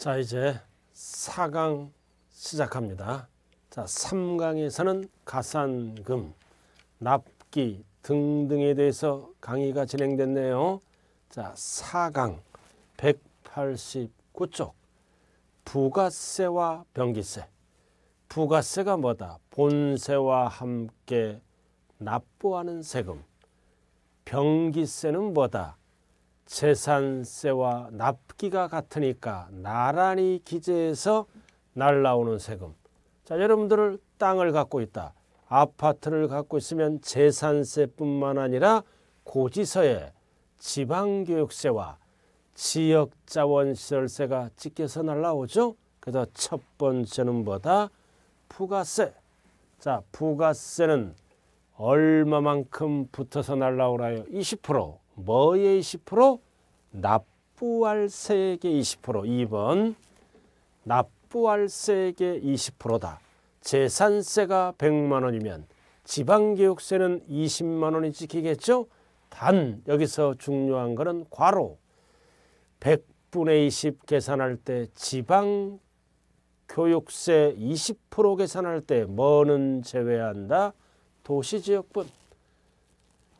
자 이제 4강 시작합니다. 자 3강에서는 가산금, 납기 등등에 대해서 강의가 진행됐네요. 자 4강 189쪽 부가세와 변기세 부가세가 뭐다? 본세와 함께 납부하는 세금 변기세는 뭐다? 재산세와 납기가 같으니까 나란히 기재해서 날라오는 세금. 자, 여러분들을 땅을 갖고 있다. 아파트를 갖고 있으면 재산세뿐만 아니라 고지서에 지방교육세와 지역자원시설세가 찍혀서 날라오죠. 그래서 첫 번째는 뭐다? 부가세. 자, 부가세는 얼마만큼 붙어서 날라오나요? 20%. 뭐의 20% 납부할세액의 20% 2번 납부할세액의 20%다. 재산세가 100만 원이면 지방교육세는 20만 원이 찍히겠죠. 단 여기서 중요한 것은 과로 100분의 20 계산할 때 지방 교육세 20% 계산할 때 뭐는 제외한다? 도시지역분.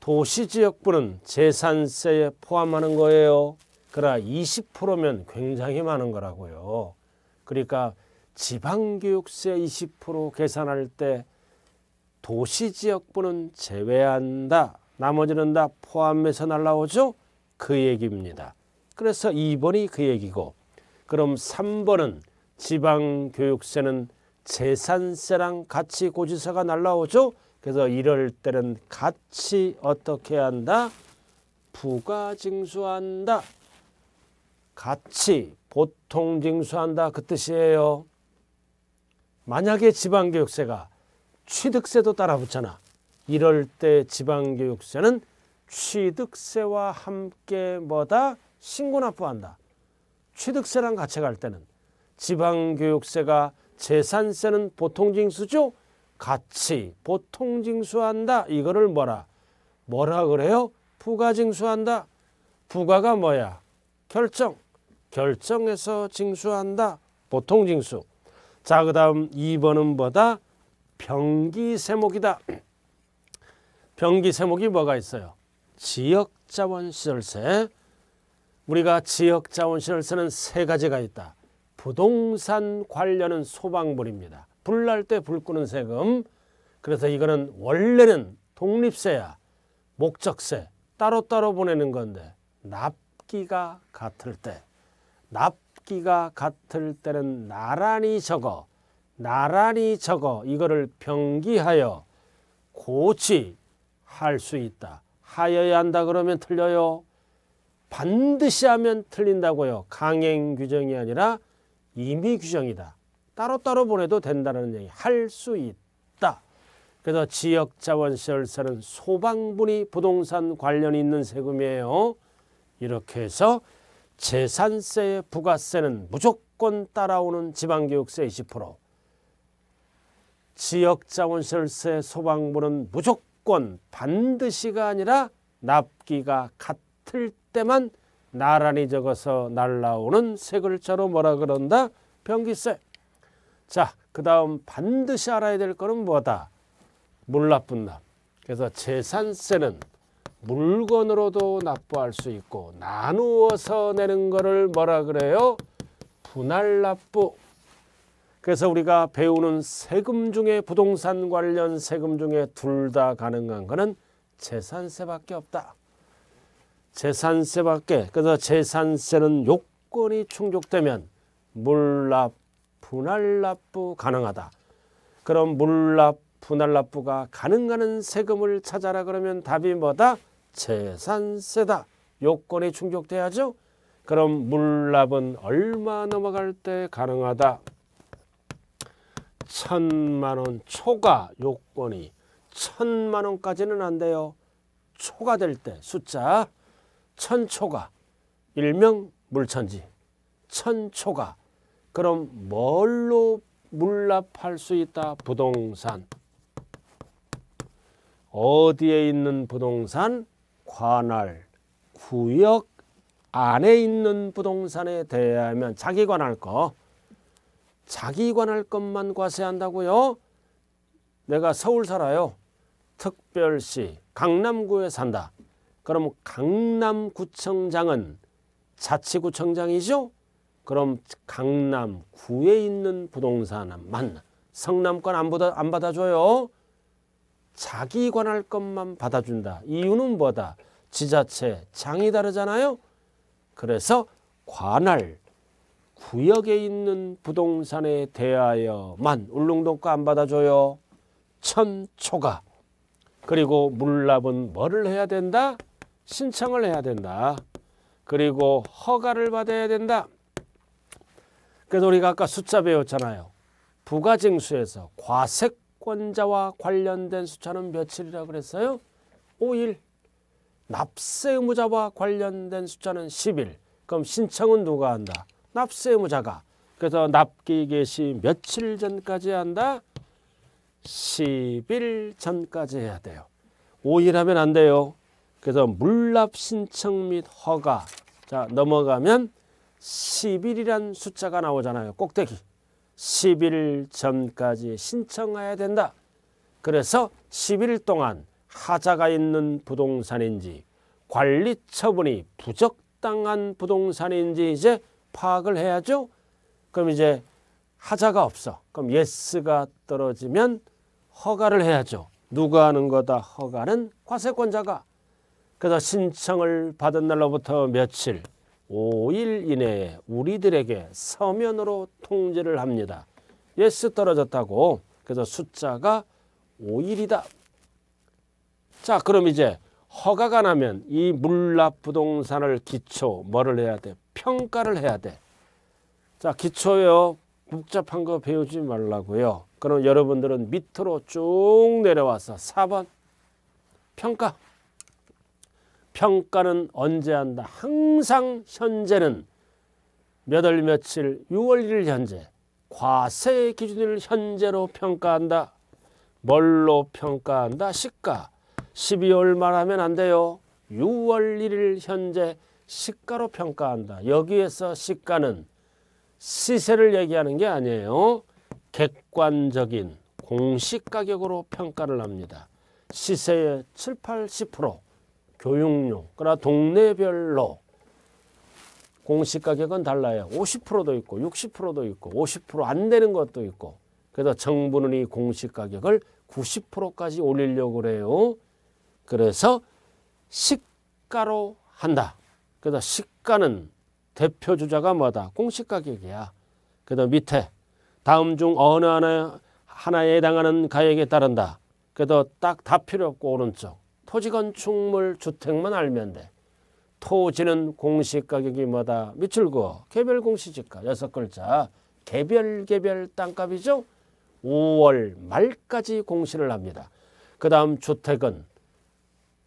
도시지역부는 재산세에 포함하는 거예요. 그러나 20%면 굉장히 많은 거라고요. 그러니까 지방교육세 20% 계산할 때 도시지역부는 제외한다. 나머지는 다 포함해서 날라오죠. 그 얘기입니다. 그래서 2번이 그 얘기고 그럼 3번은 지방교육세는 재산세랑 같이 고지서가 날라오죠. 그래서 이럴 때는 같이 어떻게 한다? 부가 징수한다. 같이 보통 징수한다 그 뜻이에요. 만약에 지방교육세가 취득세도 따라 붙잖아. 이럴 때 지방교육세는 취득세와 함께 뭐다? 신고 납부한다. 취득세랑 같이 갈 때는 지방교육세가 재산세는 보통징수죠. 같이 보통 징수한다. 이거를 뭐라? 뭐라 그래요? 부가 징수한다. 부가가 뭐야? 결정. 결정해서 징수한다. 보통 징수. 자, 그 다음 2번은 뭐다? 병기세목이다. 병기세목이 뭐가 있어요? 지역자원시설세. 우리가 지역자원시설세는 세 가지가 있다. 부동산 관련은 소방물입니다. 불날때불 끄는 세금. 그래서 이거는 원래는 독립세야. 목적세. 따로따로 보내는 건데 납기가 같을 때. 납기가 같을 때는 나란히 적어. 나란히 적어. 이거를 병기하여 고치할 수 있다. 하여야 한다 그러면 틀려요. 반드시 하면 틀린다고요. 강행 규정이 아니라 임의 규정이다. 따로따로 보내도 된다는 얘기 할 수 있다. 그래서 지역자원시설세는 소방분이 부동산 관련이 있는 세금이에요. 이렇게 해서 재산세, 부가세는 무조건 따라오는 지방교육세 20%. 지역자원시설세 소방부는 무조건 반드시가 아니라 납기가 같을 때만 나란히 적어서 날라오는 세글자로 뭐라 그런다? 변기세. 자, 그 다음 반드시 알아야 될 것은 뭐다? 물 나쁜 남. 그래서 재산세는 물건으로도 납부할 수 있고 나누어서 내는 거를 뭐라 그래요? 분할 납부. 그래서 우리가 배우는 세금 중에 부동산 관련 세금 중에 둘 다 가능한 거는 재산세밖에 없다. 재산세밖에. 그래서 재산세는 요건이 충족되면 물납 분할납부 가능하다. 그럼 물납 분할납부가 가능하 세금을 찾아라 그러면 답이 뭐다? 재산세다. 요건이 충족돼야죠. 그럼 물납은 얼마 넘어갈 때 가능하다? 천만 원 초과 요건이 천만 원까지는 안 돼요. 초과될 때 숫자 천초가 일명 물천지 천초가 그럼 뭘로 물납할 수 있다? 부동산. 어디에 있는 부동산? 관할, 구역 안에 있는 부동산에 대하면 자기 관할 거. 자기 관할 것만 과세한다고요? 내가 서울 살아요. 특별시 강남구에 산다. 그럼 강남구청장은 자치구청장이죠? 그럼 강남 구에 있는 부동산만 성남권 안, 받아, 안 받아줘요. 자기 관할 것만 받아준다. 이유는 뭐다? 지자체 장이 다르잖아요. 그래서 관할 구역에 있는 부동산에 대하여만 울릉동과 안 받아줘요. 천초가 그리고 물납은 뭐를 해야 된다? 신청을 해야 된다. 그리고 허가를 받아야 된다. 그래서 우리가 아까 숫자 배웠잖아요. 부가징수에서 과세권자와 관련된 수차는 며칠이라고 그랬어요? 5일. 납세 의무자와 관련된 숫자는 10일. 그럼 신청은 누가 한다? 납세 의무자가. 그래서 납기 개시 며칠 전까지 한다? 10일 전까지 해야 돼요. 5일 하면 안 돼요. 그래서 물납 신청 및 허가. 자, 넘어가면 10일이란 숫자가 나오잖아요. 꼭대기. 10일 전까지 신청해야 된다. 그래서 10일 동안 하자가 있는 부동산인지 관리 처분이 부적당한 부동산인지 이제 파악을 해야죠. 그럼 이제 하자가 없어. 그럼 예스가 떨어지면 허가를 해야죠. 누가 하는 거다 허가는 과세권자가. 그래서 신청을 받은 날로부터 며칠 5일 이내에 우리들에게 서면으로 통지를 합니다. 예스 떨어졌다고 그래서 숫자가 5일이다. 자 그럼 이제 허가가 나면 이 물납 부동산을 기초 뭐를 해야 돼? 평가를 해야 돼. 자 기초요 복잡한 거 배우지 말라고요. 그럼 여러분들은 밑으로 쭉 내려와서 4번 평가. 평가는 언제 한다. 항상 현재는 몇월 며칠 6월 1일 현재 과세 기준을 현재로 평가한다. 뭘로 평가한다. 시가 12월 말하면 안 돼요. 6월 1일 현재 시가로 평가한다. 여기에서 시가는 시세를 얘기하는 게 아니에요. 객관적인 공시가격으로 평가를 합니다. 시세의 7, 80% 교육료 그러나 동네별로 공시가격은 달라요. 50%도 있고 60%도 있고 50%안 되는 것도 있고 그래서 정부는 이 공시가격을 90%까지 올리려고 그래요. 그래서 시가로 한다. 그래서 시가는 대표 주자가 뭐다? 공시가격이야. 그래서 밑에 다음 중 어느 하나, 하나에 해당하는 가액에 따른다. 그래서 딱 다 필요 없고 오른쪽. 토지 건축물 주택만 알면 돼. 토지는 공시 가격이마다 밑줄 그 개별 공시지가 여섯 글자 개별 개별 땅값이죠. 5월 말까지 공시를 합니다. 그 다음 주택은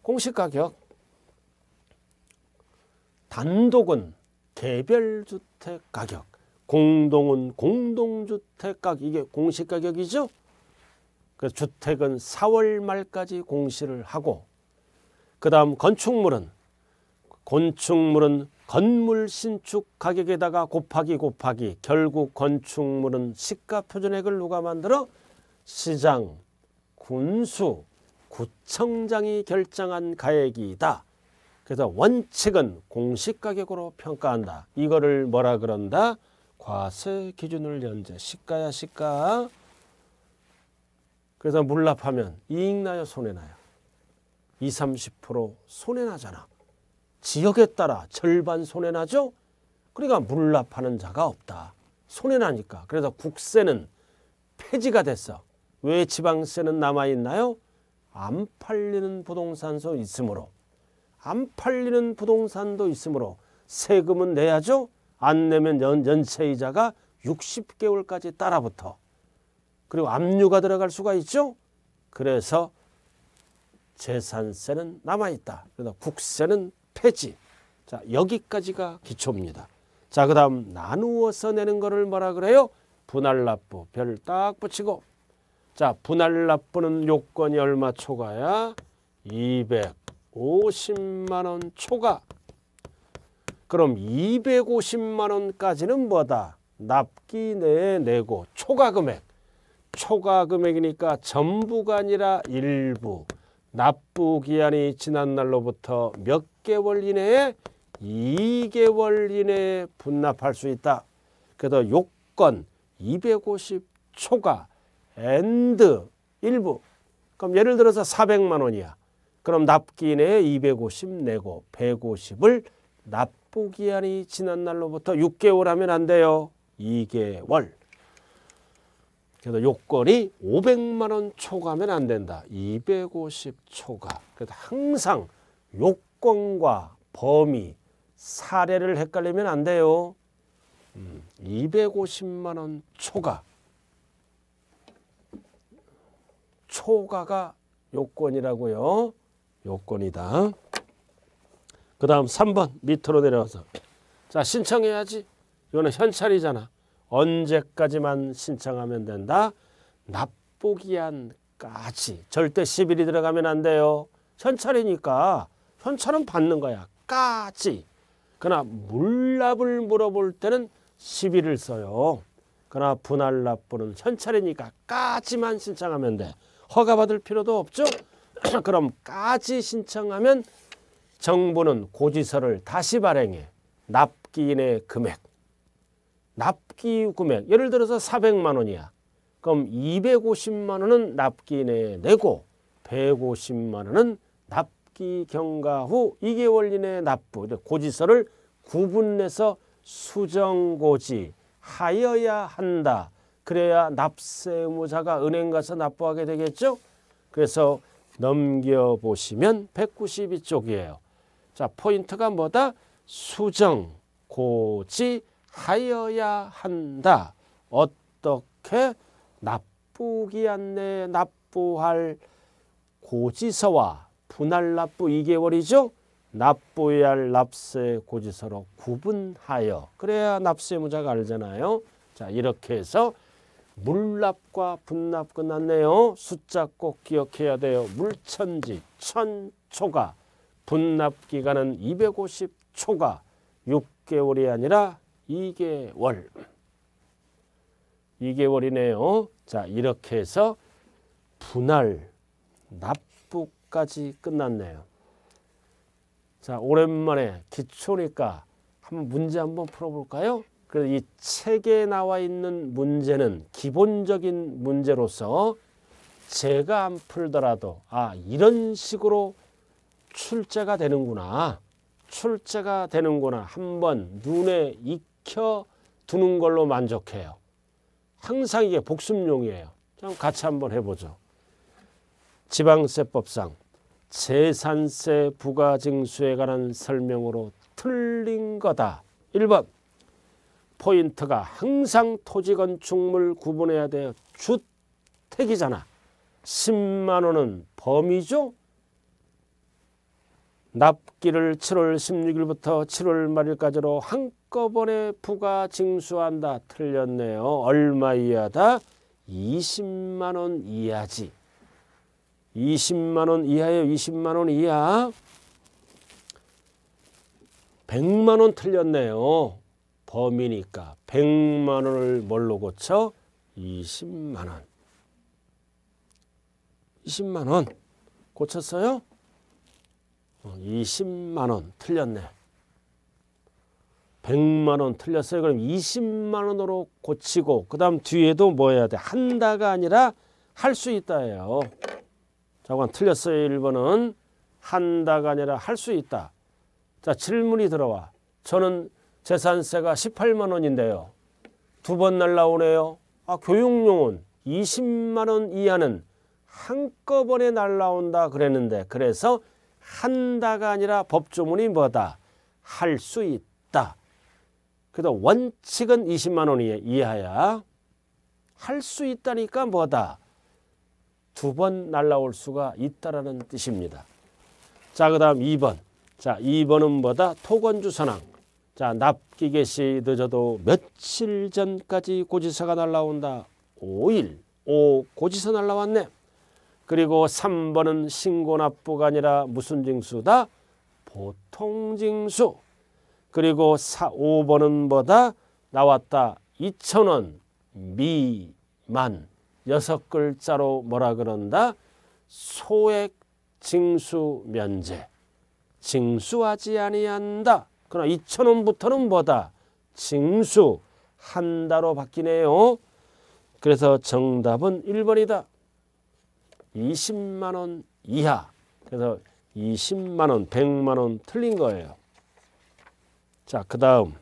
공시가격 단독은 개별주택 가격 공동은 공동주택 가격 이게 공시가격이죠. 그래서 주택은 4월 말까지 공시를 하고 그 다음 건축물은 건축물은 건물 신축 가격에다가 곱하기 곱하기 결국 건축물은 시가표준액을 누가 만들어? 시장, 군수, 구청장이 결정한 가액이다. 그래서 원칙은 공시가격으로 평가한다. 이거를 뭐라 그런다? 과세 기준을 연재. 시가야 시가. 그래서 물납하면 이익 나요 손해 나요. 20, 30% 손해나잖아. 지역에 따라 절반 손해나죠? 그러니까 물납하는 자가 없다. 손해나니까. 그래서 국세는 폐지가 됐어. 왜 지방세는 남아있나요? 안 팔리는 부동산도 있으므로. 안 팔리는 부동산도 있으므로 세금은 내야죠. 안 내면 연, 연체이자가 60개월까지 따라붙어. 그리고 압류가 들어갈 수가 있죠. 그래서 재산세는 남아있다. 그러다 국세는 폐지. 자 여기까지가 기초입니다. 자그 다음 나누어서 내는 거를 뭐라 그래요? 분할납부 별 딱 붙이고 자 분할납부는 요건이 얼마 초과야? 250만원 초과 그럼 250만원까지는 뭐다? 납기 내에 내고 초과금액 초과금액이니까 전부가 아니라 일부 납부 기한이 지난 날로부터 몇 개월 이내에 2개월 이내에 분납할 수 있다. 그래서 요건 250 초과 엔드 일부 그럼 예를 들어서 400만 원이야. 그럼 납기 내에 250 내고 150을 납부 기한이 지난 날로부터 6개월 하면 안 돼요. 2개월. 그래서 요건이 500만 원 초과면 하안 된다. 250 초과. 그래서 항상 요건과 범위, 사례를 헷갈리면 안 돼요. 250만 음, 원 초과. 초과가 요건이라고요. 요건이다. 그 다음 3번 밑으로 내려와서 자 신청해야지. 이거는 현찰이잖아. 언제까지만 신청하면 된다? 납보기한까지. 절대 10일이 들어가면 안 돼요. 현찰이니까 현찰은 받는 거야. 까지. 그러나 물납을 물어볼 때는 10일을 써요. 그러나 분할 납부는 현찰이니까 까지만 신청하면 돼. 허가받을 필요도 없죠. 그럼 까지 신청하면 정부는 고지서를 다시 발행해. 납기인의 금액. 납기 금액 예를 들어서 400만 원이야. 그럼 250만 원은 납기 내에 내고 150만 원은 납기 경과 후 2개월 이내 납부 고지서를 구분해서 수정고지 하여야 한다. 그래야 납세 무자가 은행 가서 납부하게 되겠죠. 그래서 넘겨보시면 192쪽이에요. 자 포인트가 뭐다? 수정고지 하여야 한다. 어떻게 납부기 안내 납부할 고지서와 분할 납부 2개월이죠. 납부해야 할 납세 고지서로 구분하여 그래야 납세무자가 알잖아요. 자 이렇게 해서 물납과 분납 끝났네요. 숫자 꼭 기억해야 돼요. 물천지 천초가 분납 기간은 250초가 6개월이 아니라 2개월. 2개월이네요. 자, 이렇게 해서 분할, 납부까지 끝났네요. 자, 오랜만에 기초니까 한번 문제 한번 풀어볼까요? 그래서 이 책에 나와 있는 문제는 기본적인 문제로서 제가 안 풀더라도 아 이런 식으로 출제가 되는구나 출제가 되는구나 한번 눈에 익 익혀두는 걸로 만족해요. 항상 이게 복습용이에요. 그럼 같이 한번 해보죠. 지방세법상 재산세 부가징수에 관한 설명으로 틀린 거다. 1번 포인트가 항상 토지건축물 구분해야 돼요. 주택이잖아. 10만 원은 범위죠. 납기를 7월 16일부터 7월 말일까지로 한꺼번에 부가 징수한다. 틀렸네요. 얼마 이하다? 20만 원 이하지. 20만 원 이하에 20만 원 이하. 100만 원 틀렸네요. 범위니까 100만 원을 뭘로 고쳐? 20만 원. 20만 원 고쳤어요? 20만원 어, 틀렸네. 100만원 틀렸어요. 그럼 20만원으로 고치고 그 다음 뒤에도 뭐 해야 돼? 한다가 아니라 할 수 있다예요. 자관 틀렸어요. 1번은 한다가 아니라 할 수 있다. 자 질문이 들어와. 저는 재산세가 18만원인데요. 두 번 날라오네요. 아 교육용은 20만원 이하는 한꺼번에 날라온다 그랬는데 그래서 한다가 아니라 법조문이 뭐다? 할 수 있다. 그래서 원칙은 20만 원 이하야. 할 수 있다니까 뭐다? 두 번 날라올 수가 있다라는 뜻입니다. 자, 그 다음 2번. 자, 2번은 뭐다? 토건주 선왕. 자, 납기계시 늦어도 며칠 전까지 고지서가 날라온다. 5일. 오, 고지서 날라왔네. 그리고 3번은 신고납부가 아니라 무슨 징수다? 보통징수. 그리고 4, 5번은 뭐다? 나왔다. 2천원 미만. 여섯 글자로 뭐라 그런다? 소액 징수 면제. 징수하지 아니한다. 그러나 2천원부터는 뭐다? 징수 한다로 바뀌네요. 그래서 정답은 1번이다. 20만 원 이하. 그래서 20만 원, 100만 원 틀린 거예요. 자, 그다음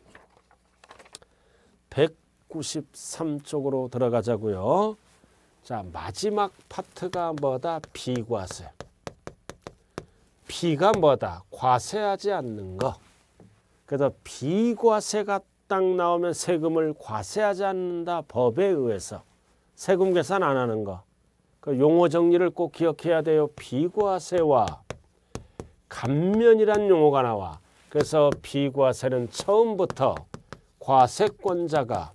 193쪽으로 들어가자고요. 자, 마지막 파트가 뭐다? 비과세. 비가 뭐다? 과세하지 않는 거. 그래서 비과세가 딱 나오면 세금을 과세하지 않는다. 법에 의해서. 세금 계산 안 하는 거. 그 용어 정리를 꼭 기억해야 돼요. 비과세와 감면이란 용어가 나와. 그래서 비과세는 처음부터 과세권자가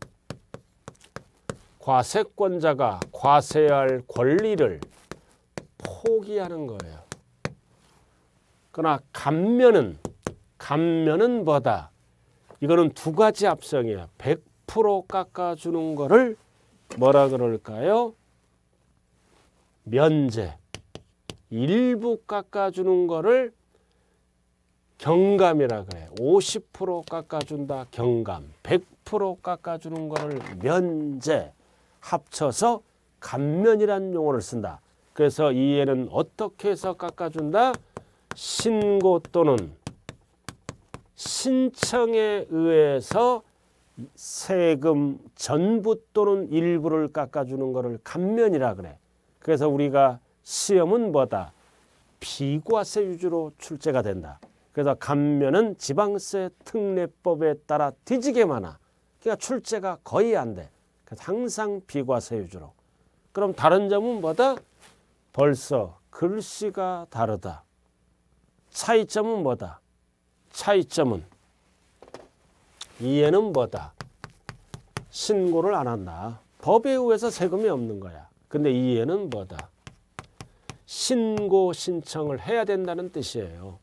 과세권자가 과세할 권리를 포기하는 거예요. 그러나 감면은 감면은 뭐다? 이거는 두 가지 합성이야. 100% 깎아주는 거를 뭐라 그럴까요? 면제, 일부 깎아주는 거를 경감이라 그래. 50% 깎아준다 경감, 100% 깎아주는 거를 면제 합쳐서 감면이라는 용어를 쓴다. 그래서 이해는 어떻게 해서 깎아준다? 신고 또는 신청에 의해서 세금 전부 또는 일부를 깎아주는 것을 감면이라 그래. 그래서 우리가 시험은 뭐다? 비과세 유주로 출제가 된다. 그래서 감면은 지방세 특례법에 따라 뒤지게 많아. 그러니까 출제가 거의 안 돼. 그래서 항상 비과세 유주로. 그럼 다른 점은 뭐다? 벌써 글씨가 다르다. 차이점은 뭐다? 차이점은 이해는 뭐다? 신고를 안 한다. 법에 의해서 세금이 없는 거야. 근데 이 예는 뭐다? 신고 신청을 해야 된다는 뜻이에요.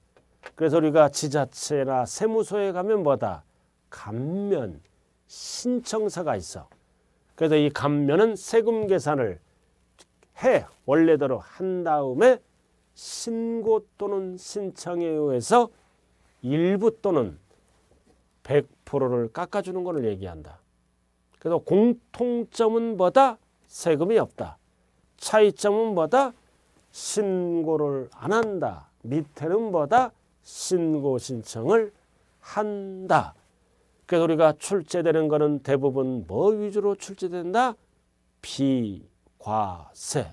그래서 우리가 지자체나 세무서에 가면 뭐다? 감면, 신청서가 있어. 그래서 이 감면은 세금 계산을 해 원래대로 한 다음에 신고 또는 신청에 의해서 일부 또는 100%를 깎아주는 것을 얘기한다. 그래서 공통점은 뭐다? 세금이 없다. 차이점은 뭐다? 신고를 안 한다. 밑에는 뭐다? 신고 신청을 한다. 그래서 우리가 출제되는 거는 대부분 뭐 위주로 출제된다? 비과세.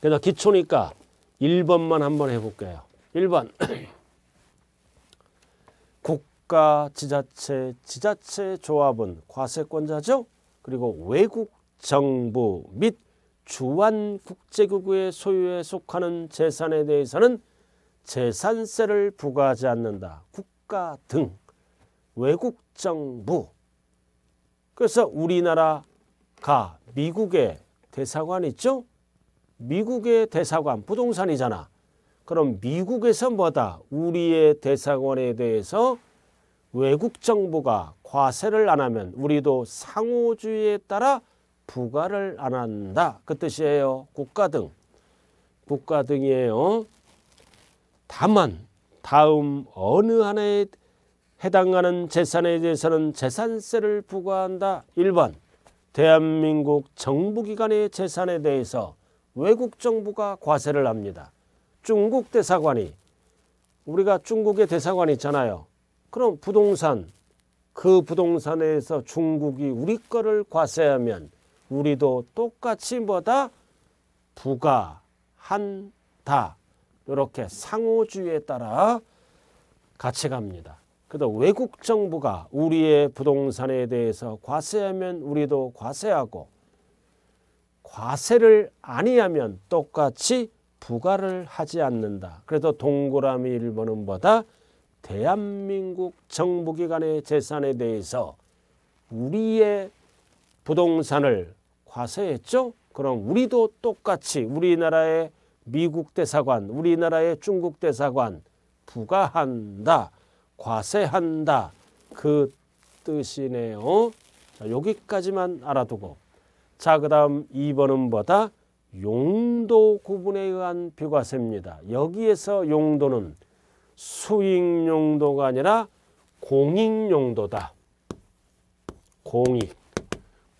그래서 기초니까 1번만 한번 해볼게요. 1번 국가, 지자체, 지자체 조합은 과세권자죠? 그리고 외국 정부 및 주한 국제기구의 소유에 속하는 재산에 대해서는 재산세를 부과하지 않는다. 국가 등 외국 정부 그래서 우리나라가 미국의 대사관 있죠? 미국의 대사관 부동산이잖아. 그럼 미국에서 뭐다? 우리의 대사관에 대해서 외국 정부가 과세를 안 하면 우리도 상호주의에 따라 부과를 안 한다. 그 뜻이에요. 국가 등. 국가 등이에요. 다만 다음 어느 하나에 해당하는 재산에 대해서는 재산세를 부과한다. 1번 대한민국 정부기관의 재산에 대해서 외국 정부가 과세를 합니다. 중국 대사관이 우리가 중국의 대사관 있잖아요. 그럼 부동산 그 부동산에서 중국이 우리 거를 과세하면 우리도 똑같이 뭐다 부과한다. 이렇게 상호주의에 따라 같이 갑니다. 그래서 외국 정부가 우리의 부동산에 대해서 과세하면 우리도 과세하고 과세를 아니하면 똑같이 부과를 하지 않는다. 그래서 동그라미 일본은 뭐다? 대한민국 정부기관의 재산에 대해서 우리의 부동산을 과세했죠. 그럼 우리도 똑같이 우리나라의 미국 대사관, 우리나라의 중국 대사관 부과한다, 과세한다 그 뜻이네요. 자, 여기까지만 알아두고 자그 다음 2번은 뭐다? 용도 구분에 의한 비과세입니다. 여기에서 용도는 수익 용도가 아니라 공익 용도다. 공익.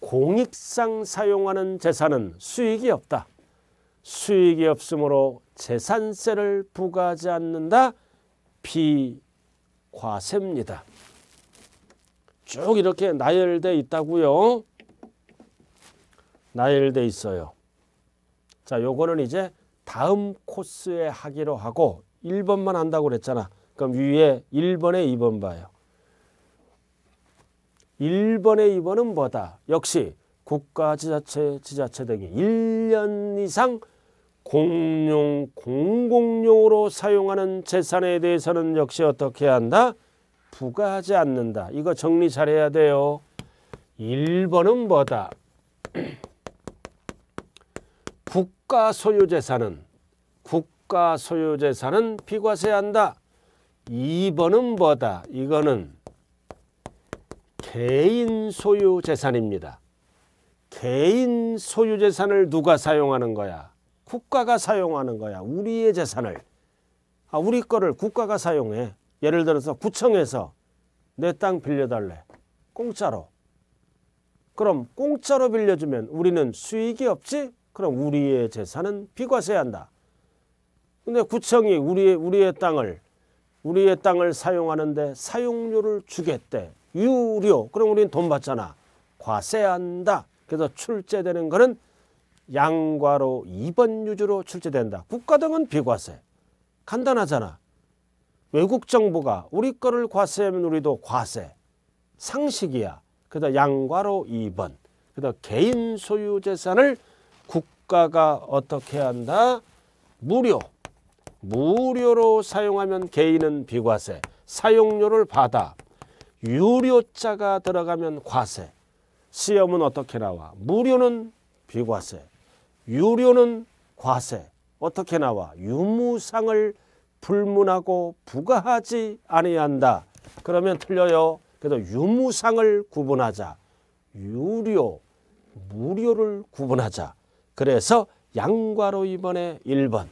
공익상 사용하는 재산은 수익이 없다. 수익이 없으므로 재산세를 부과하지 않는다. 비과세입니다. 쭉 이렇게 나열돼 있다고요. 나열돼 있어요. 자, 요거는 이제 다음 코스에 하기로 하고 1번만 한다고 그랬잖아. 그럼 위에 1번에 2번 봐요. 1번에 2번은 뭐다? 역시 국가 지자체 지자체 등이 1년 이상 공용 공공용으로 사용하는 재산에 대해서는 역시 어떻게 한다? 부과하지 않는다. 이거 정리 잘해야 돼요. 1번은 뭐다? 국가 소유 재산은 국 국가 소유재산은 비과세한다. 2번은 뭐다? 이거는 개인 소유재산입니다. 개인 소유재산을 누가 사용하는 거야? 국가가 사용하는 거야. 우리의 재산을. 아, 우리 거를 국가가 사용해. 예를 들어서 구청에서 내 땅 빌려달래. 공짜로. 그럼 공짜로 빌려주면 우리는 수익이 없지? 그럼 우리의 재산은 비과세한다. 근데 구청이 우리의 우리의 땅을 우리의 땅을 사용하는데 사용료를 주겠대. 유료. 그럼 우리는 돈 받잖아. 과세한다. 그래서 출제되는 거는 양과로 2번 유주로 출제된다. 국가 등은 비과세. 간단하잖아. 외국 정부가 우리 거를 과세하면 우리도 과세. 상식이야. 그래서 양과로 2번. 그래서 개인 소유 재산을 국가가 어떻게 한다? 무료. 무료로 사용하면 개인은 비과세, 사용료를 받아 유료자가 들어가면 과세, 시험은 어떻게 나와? 무료는 비과세, 유료는 과세, 어떻게 나와? 유무상을 불문하고 부과하지 아니한다. 그러면 틀려요. 그래서 유무상을 구분하자. 유료, 무료를 구분하자. 그래서 양과로 이번에 1번.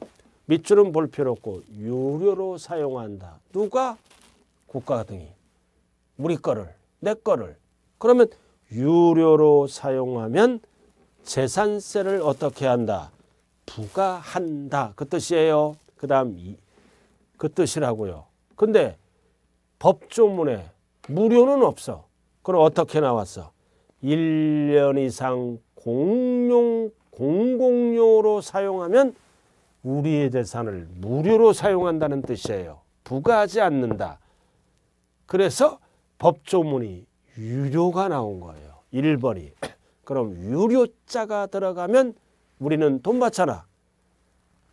밑줄은 볼 필요 없고 유료로 사용한다. 누가? 국가 등이. 우리 거를, 내 거를. 그러면 유료로 사용하면 재산세를 어떻게 한다? 부과한다. 그 뜻이에요. 그 다음 그 뜻이라고요. 근데 법조문에 무료는 없어. 그럼 어떻게 나왔어? 1년 이상 공용 공공료로 사용하면 우리의 재산을 무료로 사용한다는 뜻이에요. 부과하지 않는다. 그래서 법조문이 유료가 나온 거예요. 1번이. 그럼 유료자가 들어가면 우리는 돈 받잖아.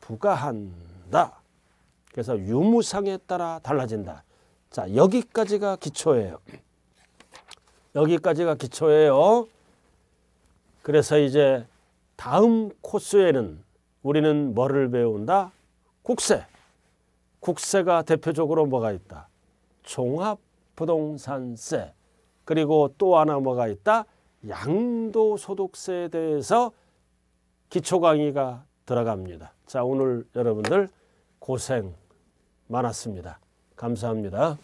부과한다. 그래서 유무상에 따라 달라진다. 자 여기까지가 기초예요. 여기까지가 기초예요. 그래서 이제 다음 코스에는 우리는 뭐를 배운다? 국세. 국세가 대표적으로 뭐가 있다? 종합부동산세. 그리고 또 하나 뭐가 있다? 양도소득세에 대해서 기초 강의가 들어갑니다. 자, 오늘 여러분들 고생 많았습니다. 감사합니다.